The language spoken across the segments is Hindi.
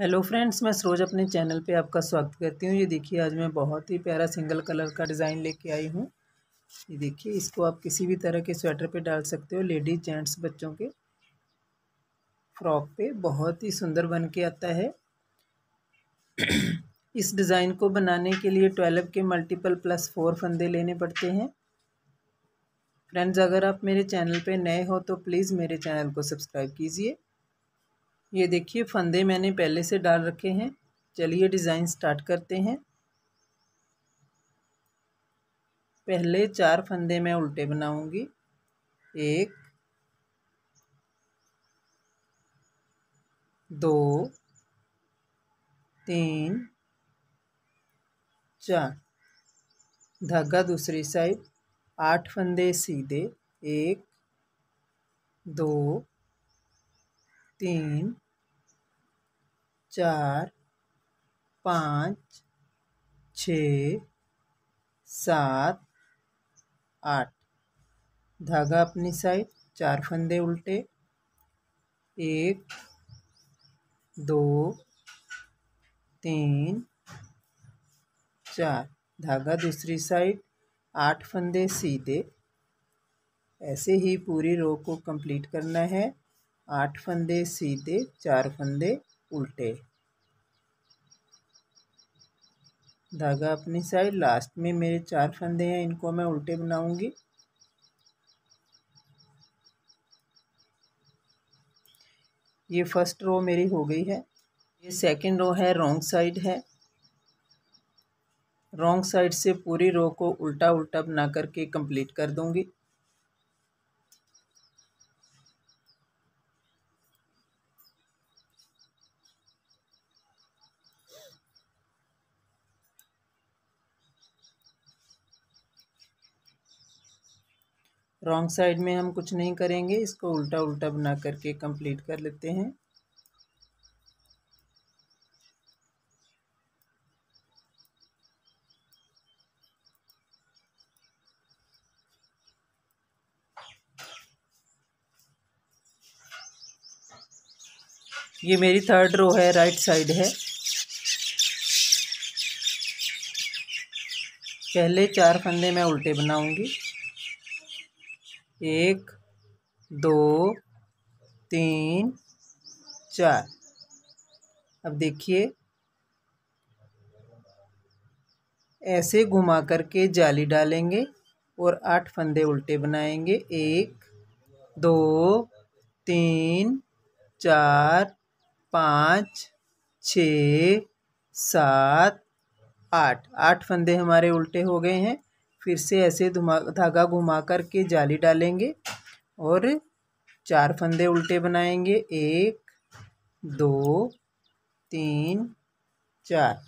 हेलो फ्रेंड्स मैं सरोज अपने चैनल पे आपका स्वागत करती हूँ ये देखिए आज मैं बहुत ही प्यारा सिंगल कलर का डिज़ाइन लेके आई हूँ ये देखिए इसको आप किसी भी तरह के स्वेटर पे डाल सकते हो लेडीज जेंट्स बच्चों के फ्रॉक पे बहुत ही सुंदर बन के आता है इस डिज़ाइन को बनाने के लिए ट्वेल्व के मल्टीपल प्लस फोर फंदे लेने पड़ते हैं फ्रेंड्स अगर आप मेरे चैनल पर नए हो तो प्लीज़ मेरे चैनल को सब्सक्राइब कीजिए ये देखिए फंदे मैंने पहले से डाल रखे हैं चलिए डिज़ाइन स्टार्ट करते हैं पहले चार फंदे मैं उल्टे बनाऊंगी एक दो तीन चार धागा दूसरी साइड आठ फंदे सीधे एक दो तीन चार पाँच छ सात आठ धागा अपनी साइड चार फंदे उल्टे एक दो तीन चार धागा दूसरी साइड आठ फंदे सीधे ऐसे ही पूरी रो को कंप्लीट करना है आठ फंदे सीधे चार फंदे उल्टे धागा अपनी साइड लास्ट में मेरे चार फंदे हैं इनको मैं उल्टे बनाऊंगी ये फर्स्ट रो मेरी हो गई है ये सेकंड रो है रॉन्ग साइड है रॉन्ग साइड से पूरी रो को उल्टा उल्टा बना करके कंप्लीट कर दूंगी रॉन्ग साइड में हम कुछ नहीं करेंगे इसको उल्टा उल्टा बना करके कंप्लीट कर लेते हैं ये मेरी थर्ड रो है राइट साइड है पहले चार फंदे मैं उल्टे बनाऊंगी एक दो तीन चार अब देखिए ऐसे घुमा करके जाली डालेंगे और आठ फंदे उल्टे बनाएंगे एक दो तीन चार पाँच छ सात आठ आठ फंदे हमारे उल्टे हो गए हैं फिर से ऐसे धागा घुमा कर के जाली डालेंगे और चार फंदे उल्टे बनाएंगे एक दो तीन चार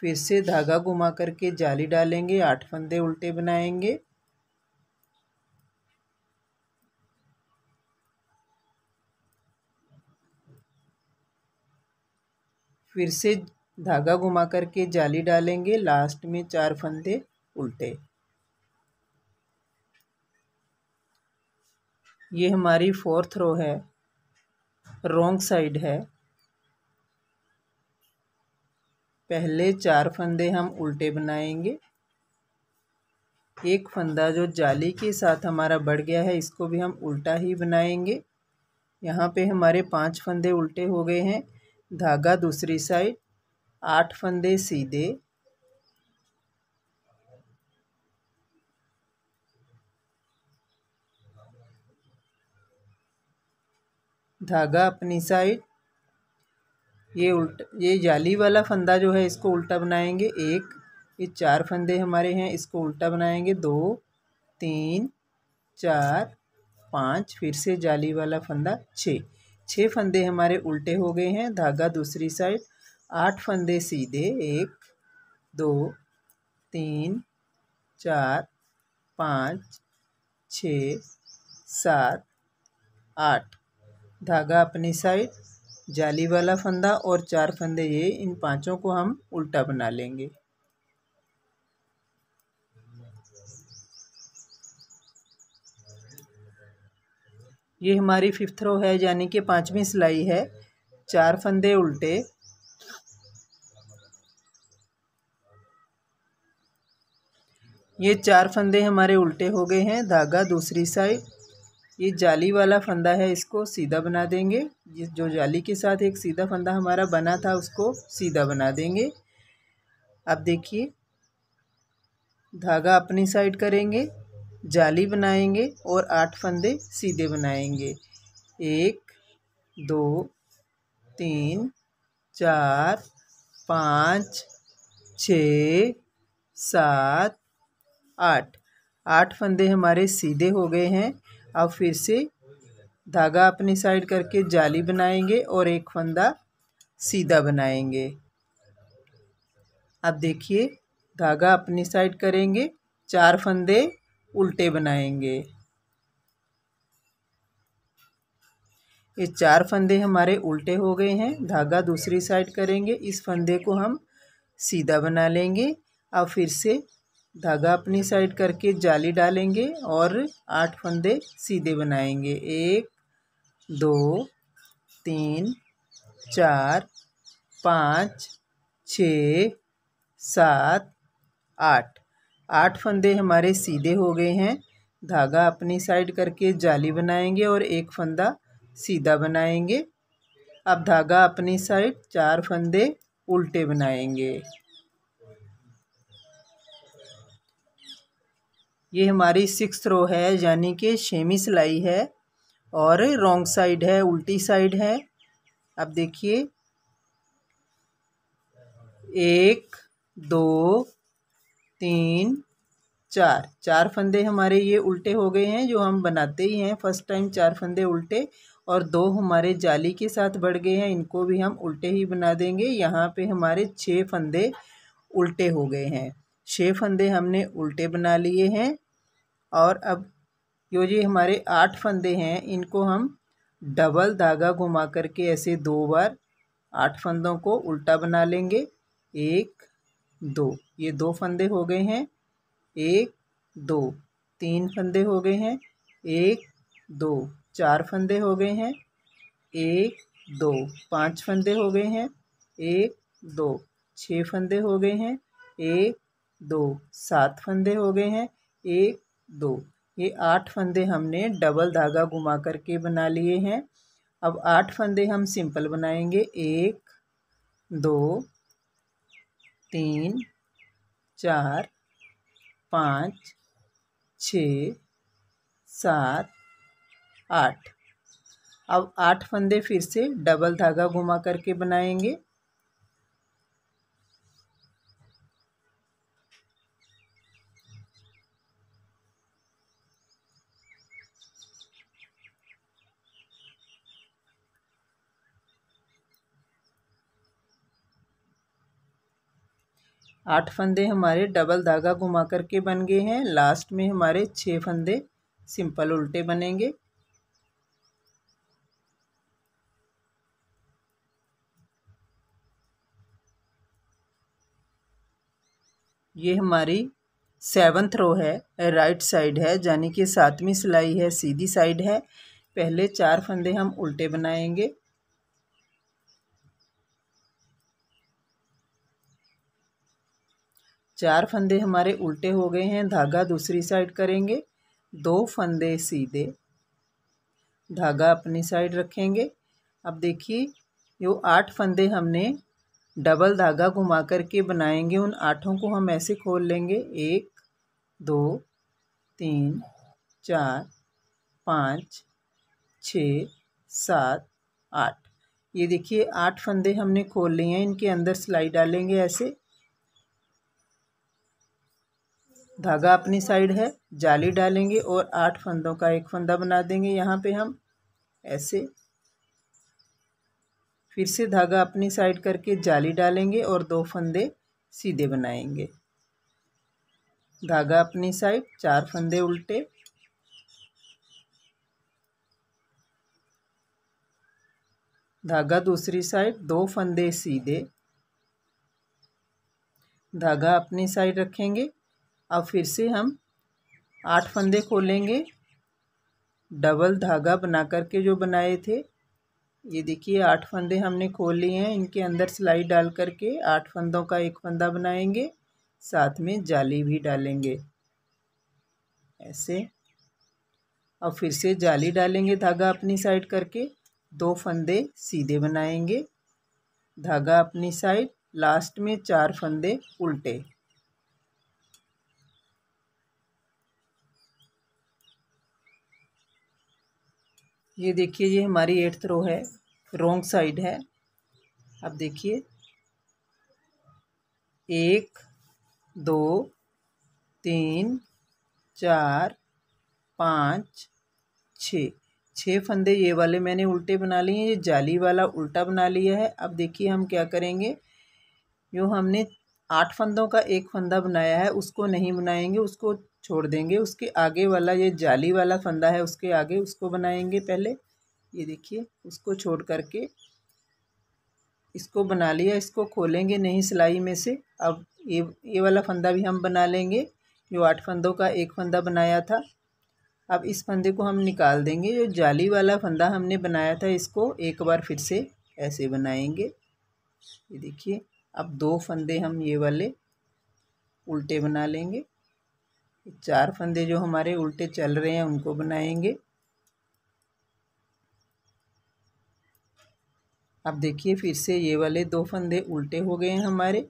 फिर से धागा घुमा करके जाली डालेंगे आठ फंदे उल्टे बनाएंगे फिर से धागा घुमा करके जाली डालेंगे लास्ट में चार फंदे उल्टे ये हमारी फोर्थ रो है रोंग साइड है पहले चार फंदे हम उल्टे बनाएंगे एक फंदा जो जाली के साथ हमारा बढ़ गया है इसको भी हम उल्टा ही बनाएंगे यहाँ पे हमारे पांच फंदे उल्टे हो गए हैं धागा दूसरी साइड आठ फंदे सीधे धागा अपनी साइड ये उल्ट ये जाली वाला फंदा जो है इसको उल्टा बनाएंगे एक ये चार फंदे हमारे हैं इसको उल्टा बनाएंगे दो तीन चार पाँच फिर से जाली वाला फंदा छः छः फंदे हमारे उल्टे हो गए हैं धागा दूसरी साइड आठ फंदे सीधे एक दो तीन चार पाँच छ सात आठ धागा अपनी साइड जाली वाला फंदा और चार फंदे ये इन पांचों को हम उल्टा बना लेंगे ये हमारी फिफ्थ रो है यानी कि पांचवी सिलाई है चार फंदे उल्टे ये चार फंदे हमारे उल्टे हो गए हैं धागा दूसरी साइड ये जाली वाला फंदा है इसको सीधा बना देंगे जिस जो जाली के साथ एक सीधा फंदा हमारा बना था उसको सीधा बना देंगे अब देखिए धागा अपनी साइड करेंगे जाली बनाएंगे और आठ फंदे सीधे बनाएंगे एक दो तीन चार पाँच छ सात आठ आठ फंदे हमारे सीधे हो गए हैं अब फिर से धागा अपनी साइड करके जाली बनाएंगे और एक फंदा सीधा बनाएंगे अब देखिए धागा अपनी साइड करेंगे चार फंदे उल्टे बनाएंगे ये चार फंदे हमारे उल्टे हो गए हैं धागा दूसरी साइड करेंगे इस फंदे को हम सीधा बना लेंगे अब फिर से धागा अपनी साइड करके जाली डालेंगे और आठ फंदे सीधे बनाएंगे एक दो तीन चार पाँच छ सात आठ आठ फंदे हमारे सीधे हो गए हैं धागा अपनी साइड करके जाली बनाएंगे और एक फंदा सीधा बनाएंगे अब धागा अपनी साइड चार फंदे उल्टे बनाएंगे ये हमारी सिक्स रो है यानी कि छवीं सिलाई है और रॉन्ग साइड है उल्टी साइड है अब देखिए एक दो तीन चार चार फंदे हमारे ये उल्टे हो गए हैं जो हम बनाते ही हैं फर्स्ट टाइम चार फंदे उल्टे और दो हमारे जाली के साथ बढ़ गए हैं इनको भी हम उल्टे ही बना देंगे यहाँ पे हमारे छः फंदे उल्टे हो गए हैं छः फंदे हमने उल्टे बना लिए हैं और अब यो ये हमारे आठ फंदे हैं इनको हम डबल धागा घुमा करके ऐसे दो बार आठ फंदों को उल्टा बना लेंगे एक दो ये दो फंदे हो गए हैं एक दो तीन फंदे हो गए हैं एक दो चार फंदे हो गए हैं एक दो पांच फंदे हो गए हैं एक दो छः फंदे हो गए हैं एक दो सात फंदे हो गए हैं एक दो ये आठ फंदे हमने डबल धागा घुमा करके बना लिए हैं अब आठ फंदे हम सिंपल बनाएंगे एक दो तीन चार पाँच छ सात आठ अब आठ फंदे फिर से डबल धागा घुमा करके बनाएंगे आठ फंदे हमारे डबल धागा घुमा करके बन गए हैं लास्ट में हमारे छः फंदे सिंपल उल्टे बनेंगे ये हमारी सेवन्थ रो है राइट साइड है यानी कि सातवीं सिलाई है सीधी साइड है पहले चार फंदे हम उल्टे बनाएंगे चार फंदे हमारे उल्टे हो गए हैं धागा दूसरी साइड करेंगे दो फंदे सीधे धागा अपनी साइड रखेंगे अब देखिए जो आठ फंदे हमने डबल धागा घुमा करके बनाएंगे उन आठों को हम ऐसे खोल लेंगे एक दो तीन चार पाँच छ सात आठ ये देखिए आठ फंदे हमने खोल लिए हैं इनके अंदर सिलाई डालेंगे ऐसे धागा अपनी साइड है जाली डालेंगे और आठ फंदों का एक फंदा बना देंगे यहाँ पे हम ऐसे फिर से धागा अपनी साइड करके जाली डालेंगे और दो फंदे सीधे बनाएंगे धागा अपनी साइड चार फंदे उल्टे धागा दूसरी साइड दो फंदे सीधे धागा अपनी साइड रखेंगे अब फिर से हम आठ फंदे खोलेंगे डबल धागा बना करके जो बनाए थे ये देखिए आठ फंदे हमने खोल लिए हैं इनके अंदर सिलाई डाल करके आठ फंदों का एक फंदा बनाएंगे साथ में जाली भी डालेंगे ऐसे और फिर से जाली डालेंगे धागा अपनी साइड करके दो फंदे सीधे बनाएंगे धागा अपनी साइड लास्ट में चार फंदे उल्टे ये देखिए ये हमारी एट्थ रो है रोंग साइड है अब देखिए एक दो तीन चार पाँच छ छः फंदे ये वाले मैंने उल्टे बना लिए हैं ये जाली वाला उल्टा बना लिया है अब देखिए हम क्या करेंगे जो हमने आठ फंदों का एक फंदा बनाया है उसको नहीं बनाएंगे उसको छोड़ देंगे उसके आगे वाला ये जाली वाला फंदा है उसके आगे उसको बनाएंगे पहले ये देखिए उसको छोड़ करके इसको बना लिया इसको खोलेंगे नहीं सिलाई में से अब ये ये वाला फंदा भी हम बना लेंगे जो आठ फंदों का एक फंदा बनाया था अब इस फंदे को हम निकाल देंगे जो जाली वाला फंदा हमने बनाया था इसको एक बार फिर से ऐसे बनाएंगे ये देखिए अब दो फंदे हम ये वाले उल्टे बना लेंगे चार फंदे जो हमारे उल्टे चल रहे हैं उनको बनाएंगे अब देखिए फिर से ये वाले दो फंदे उल्टे हो गए हैं हमारे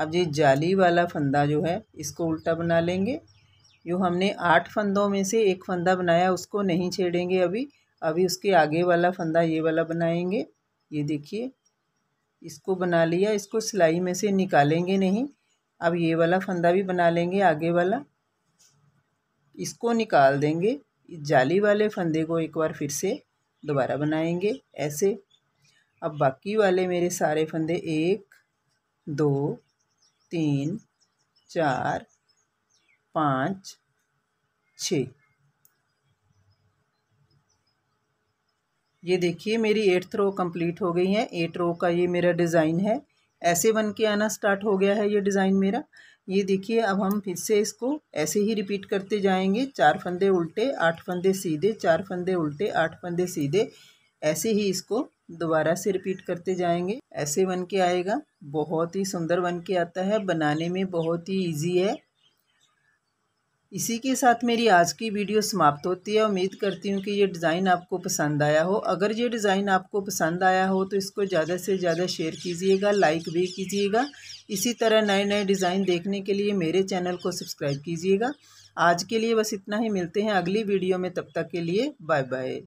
अब ये जाली वाला फंदा जो है इसको उल्टा बना लेंगे जो हमने आठ फंदों में से एक फंदा बनाया उसको नहीं छेड़ेंगे अभी अभी उसके आगे वाला फंदा ये वाला बनाएंगे ये देखिए इसको बना लिया इसको सिलाई में से निकालेंगे नहीं अब ये वाला फंदा भी बना लेंगे आगे वाला इसको निकाल देंगे इस जाली वाले फंदे को एक बार फिर से दोबारा बनाएंगे ऐसे अब बाकी वाले मेरे सारे फंदे एक दो तीन चार पाँच छ ये देखिए मेरी एट्थ रो कंप्लीट हो गई है एट रो का ये मेरा डिज़ाइन है ऐसे बन के आना स्टार्ट हो गया है ये डिज़ाइन मेरा ये देखिए अब हम फिर से इसको ऐसे ही रिपीट करते जाएंगे चार फंदे उल्टे आठ फंदे सीधे चार फंदे उल्टे आठ फंदे सीधे ऐसे ही इसको दोबारा से रिपीट करते जाएंगे ऐसे बन के आएगा बहुत ही सुंदर बन के आता है बनाने में बहुत ही इजी है इसी के साथ मेरी आज की वीडियो समाप्त होती है उम्मीद करती हूँ कि ये डिज़ाइन आपको पसंद आया हो अगर ये डिज़ाइन आपको पसंद आया हो तो इसको ज़्यादा से ज़्यादा शेयर कीजिएगा लाइक भी कीजिएगा इसी तरह नए नए डिज़ाइन देखने के लिए मेरे चैनल को सब्सक्राइब कीजिएगा आज के लिए बस इतना ही मिलते हैं अगली वीडियो में तब तक के लिए बाय बाय